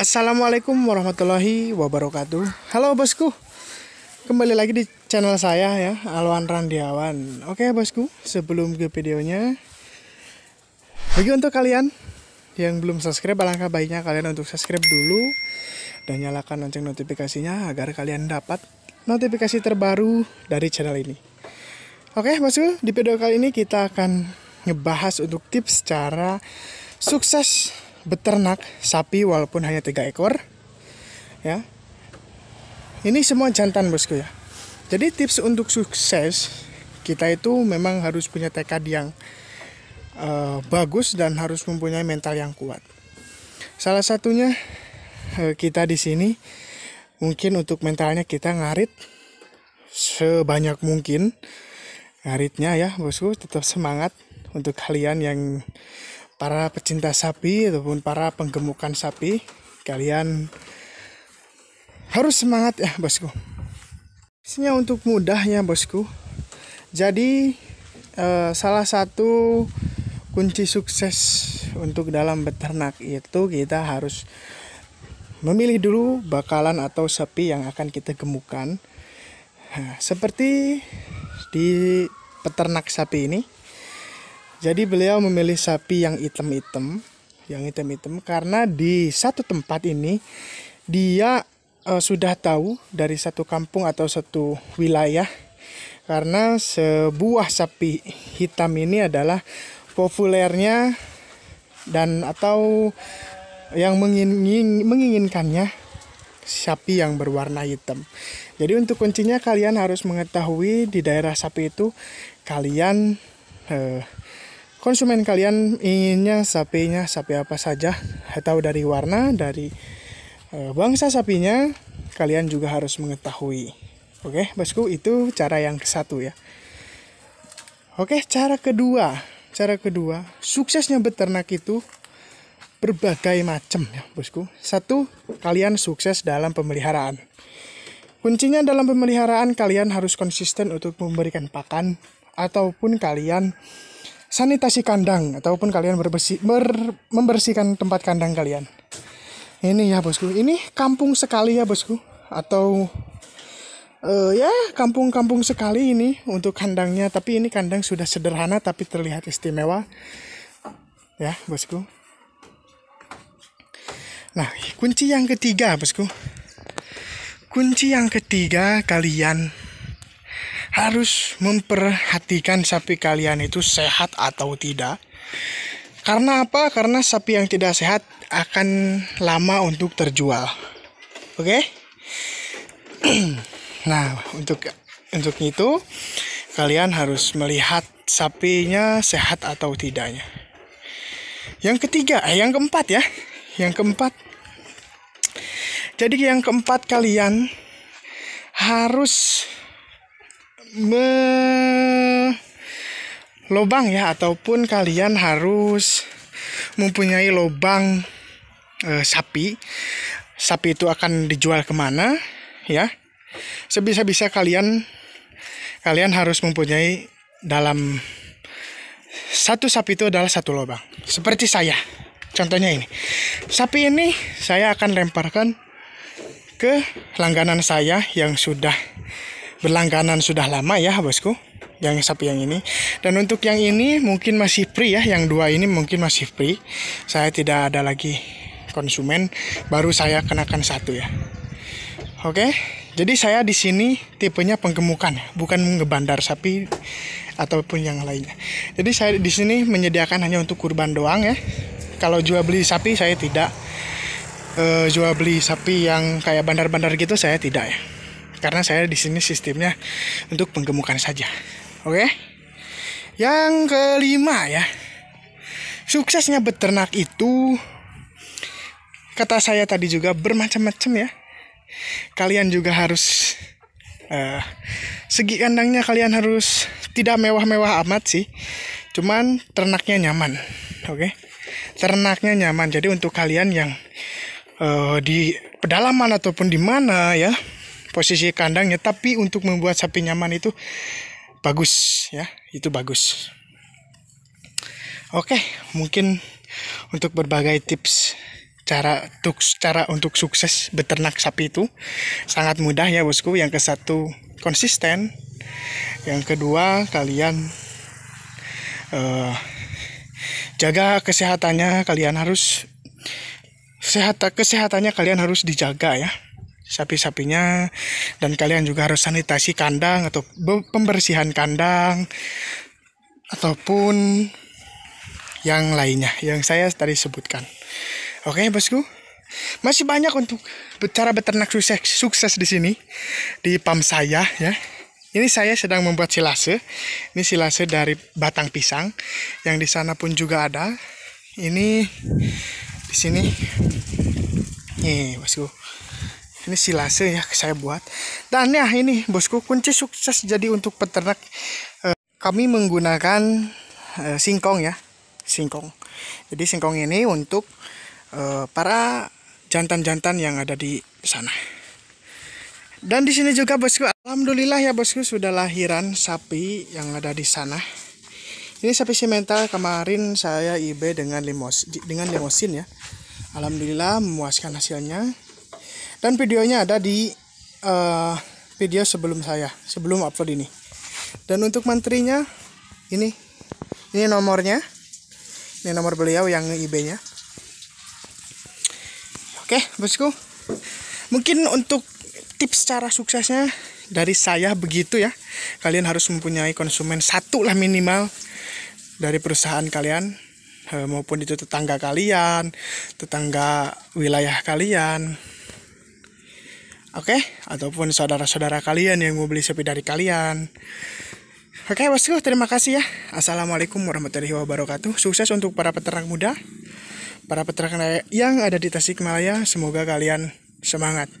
Assalamualaikum warahmatullahi wabarakatuh. Halo bosku. Kembali lagi di channel saya ya, Alwan Randiawan. Oke bosku, sebelum ke videonya bagi untuk kalian yang belum subscribe, alangkah baiknya kalian untuk subscribe dulu dan nyalakan lonceng notifikasinya agar kalian dapat notifikasi terbaru dari channel ini. Oke bosku, di video kali ini kita akan ngebahas untuk tips cara sukses beternak sapi walaupun hanya tiga ekor ya ini semua jantan bosku ya jadi tips untuk sukses kita itu memang harus punya tekad yang uh, bagus dan harus mempunyai mental yang kuat salah satunya eh, kita di sini mungkin untuk mentalnya kita ngarit sebanyak mungkin ngaritnya ya bosku tetap semangat untuk kalian yang para pecinta sapi ataupun para penggemukan sapi kalian harus semangat ya bosku isinya untuk mudahnya bosku jadi eh, salah satu kunci sukses untuk dalam beternak itu kita harus memilih dulu bakalan atau sapi yang akan kita gemukan nah, seperti di peternak sapi ini jadi beliau memilih sapi yang hitam-hitam, yang hitam-hitam, karena di satu tempat ini dia e, sudah tahu dari satu kampung atau satu wilayah karena sebuah sapi hitam ini adalah populernya dan atau yang menginginkannya sapi yang berwarna hitam. Jadi untuk kuncinya kalian harus mengetahui di daerah sapi itu kalian eh, konsumen kalian inginnya sapinya sapi apa saja atau dari warna dari eh, bangsa sapinya kalian juga harus mengetahui oke bosku itu cara yang satu ya oke cara kedua cara kedua suksesnya beternak itu berbagai macam ya bosku satu kalian sukses dalam pemeliharaan kuncinya dalam pemeliharaan kalian harus konsisten untuk memberikan pakan ataupun kalian sanitasi kandang ataupun kalian berbersih ber, membersihkan tempat kandang kalian. Ini ya bosku, ini kampung sekali ya bosku atau uh, ya kampung-kampung sekali ini untuk kandangnya tapi ini kandang sudah sederhana tapi terlihat istimewa ya bosku nah kunci yang ketiga bosku kunci yang ketiga kalian harus memperhatikan sapi kalian itu sehat atau tidak. Karena apa? Karena sapi yang tidak sehat akan lama untuk terjual. Oke? Okay? nah, untuk untuk itu kalian harus melihat sapinya sehat atau tidaknya. Yang ketiga, eh yang keempat ya. Yang keempat. Jadi yang keempat kalian harus me lobang ya ataupun kalian harus mempunyai lobang e, eh, sapi sapi itu akan dijual kemana ya sebisa-bisa kalian kalian harus mempunyai dalam satu sapi itu adalah satu lubang seperti saya contohnya ini sapi ini saya akan lemparkan ke langganan saya yang sudah berlangganan sudah lama ya bosku yang sapi yang ini dan untuk yang ini mungkin masih free ya yang dua ini mungkin masih free saya tidak ada lagi konsumen baru saya kenakan satu ya oke jadi saya di sini tipenya penggemukan ya. bukan ngebandar sapi ataupun yang lainnya jadi saya di sini menyediakan hanya untuk kurban doang ya kalau jual beli sapi saya tidak e, jual beli sapi yang kayak bandar-bandar gitu saya tidak ya karena saya di sini sistemnya untuk penggemukan saja. Oke? Okay? Yang kelima ya. Suksesnya beternak itu kata saya tadi juga bermacam-macam ya. Kalian juga harus uh, segi kandangnya kalian harus tidak mewah-mewah amat sih. Cuman ternaknya nyaman. Oke. Okay? Ternaknya nyaman. Jadi untuk kalian yang uh, di pedalaman ataupun di mana ya posisi kandangnya tapi untuk membuat sapi nyaman itu bagus ya itu bagus oke mungkin untuk berbagai tips cara untuk cara untuk sukses beternak sapi itu sangat mudah ya bosku yang ke satu konsisten yang kedua kalian uh, jaga kesehatannya kalian harus sehat kesehatannya kalian harus dijaga ya sapi-sapinya dan kalian juga harus sanitasi kandang atau pembersihan kandang ataupun yang lainnya yang saya tadi sebutkan. Oke, Bosku. Masih banyak untuk cara beternak sukses, sukses di sini di pam saya ya. Ini saya sedang membuat silase. Ini silase dari batang pisang yang di sana pun juga ada. Ini di sini. Nih, Bosku ini silase ya saya buat dan ya ini bosku kunci sukses jadi untuk peternak eh, kami menggunakan eh, singkong ya singkong jadi singkong ini untuk eh, para jantan-jantan yang ada di sana dan di sini juga bosku alhamdulillah ya bosku sudah lahiran sapi yang ada di sana ini sapi simental kemarin saya IB dengan limos dengan limosin ya Alhamdulillah memuaskan hasilnya dan videonya ada di uh, video sebelum saya sebelum upload ini dan untuk menterinya ini ini nomornya ini nomor beliau yang IB nya oke bosku mungkin untuk tips cara suksesnya dari saya begitu ya kalian harus mempunyai konsumen satu lah minimal dari perusahaan kalian eh, maupun itu tetangga kalian tetangga wilayah kalian Oke, okay? ataupun saudara-saudara kalian yang mau beli sepi dari kalian. Oke, okay, terima kasih ya. Assalamualaikum warahmatullahi wabarakatuh. Sukses untuk para peternak muda, para peternak yang ada di Tasikmalaya. Semoga kalian semangat.